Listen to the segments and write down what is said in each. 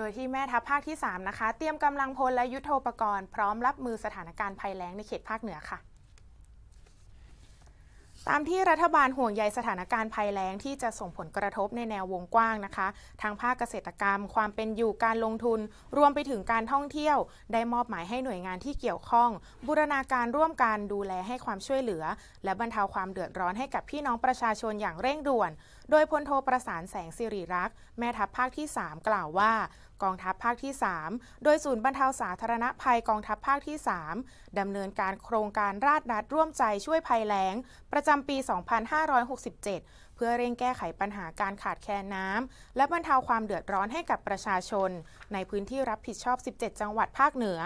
โดยที่แม่ทัพภาคที่ 3 นะคะ เตรียมกำลังพลและยุโทโธปกรณ์ พร้อมรับมือสถานการณ์ภัยแล้งในเขตภาคเหนือค่ะ ตามที่รัฐบาลห่วงใยสถานการณ์ภัยแล้งที่จะส่งผลกระทบในแนววงกว้างนะคะ ทางภาคเกษตรกรรม ความเป็นอยู่การลงทุน รวมไปถึงการท่องเที่ยว ได้มอบหมายให้หน่วยงานที่เกี่ยวข้อง บูรณาการร่วมกันดูแลให้ความช่วยเหลือ และบรรเทาความเดือดร้อนให้กับพี่น้องประชาชนอย่างเร่งด่วน โดยพลโทประสานแสงสิริรักษ์แม่ทัพภาคที่ 3 กล่าวว่ากองทัพภาคที่ 3 โดยศูนย์บรรเทาสาธารณภัยกองทัพภาคที่ 3 ดำเนินการโครงการราดนัดร่วมใจช่วยภัยแล้งประจำปี 2567 เพื่อเร่งแก้ไขปัญหาการขาดแคลนน้ำและบรรเทาความเดือดร้อนให้กับประชาชน ในพื้นที่รับผิดชอบ 17 จังหวัดภาคเหนือ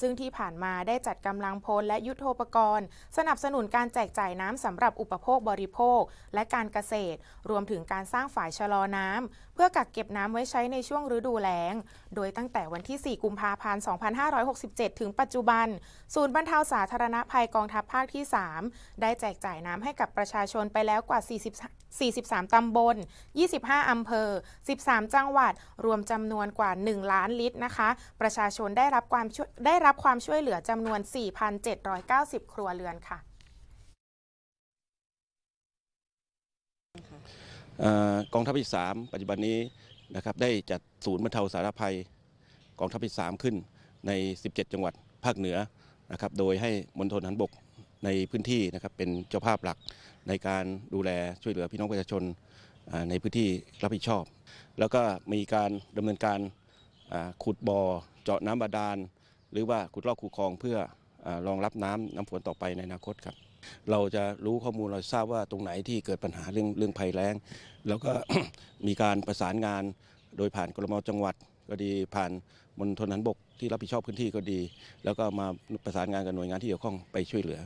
ซึ่งที่ผ่านมาได้จัดกำลังพลและยุทโธปกรณ์ สนับสนุนการแจกจ่ายน้ำสำหรับอุปโภคบริโภค และการเกษตร รวมถึงการสร้างฝ่ายชะลอน้ำเพื่อกักเก็บน้ำไว้ใช้ในช่วงฤดูแล้งโดยตั้งแต่วันที่ 4 กุมภาพันธ์ 2567 ถึงปัจจุบัน ศูนย์บรรเทาสาธารณภัยกองทัพภาคที่ 3 ได้แจกจ่ายน้ำให้กับประชาชนไปแล้วกว่า40 43ตำบล 25 อำเภอ 13 จังหวัดรวมจำนวนกว่า 1 ล้านลิตรนะคะ ประชาชนได้รับความได้รับความช่วยเหลือจำนวน 4,790 ครัวเรือนค่ะ กองทัพที่ 3 ปัจจุบันนี้นะครับได้จัดศูนย์บรรเทาสาธารณภัยกองทัพที่มขึ้น ใน 17 จังหวัดภาคเหนือนะครับโดยให้มณฑลทันบกในพื้นที่นะครับเป็นเจ้าภาพหลักในการดูแลช่วยเหลือพี่น้องประชาชนในพื้นที่รับผิดชอบ แล้วก็มีการดำเนินการขุดบ่อ เจาะน้ำบาดาลหรือว่าขุดลอกคูคลองเพื่อรองรับน้ำน้ำฝนต่อไปในอนาคตครับเราจะรู้ข้อมูลเราทราบว่าตรงไหนที่เกิดปัญหาเรื่องเรื่องภัยแล้งแล้วก็มีการประสานงานโดยผ่านกรมจังหวัด ก็ดีผ่านมณฑลทหารบกที่รับผิดชอบพื้นที่ก็ดี แล้วก็มาประสานงานกับหน่วยงานที่เกี่ยวข้องไปช่วยเหลือ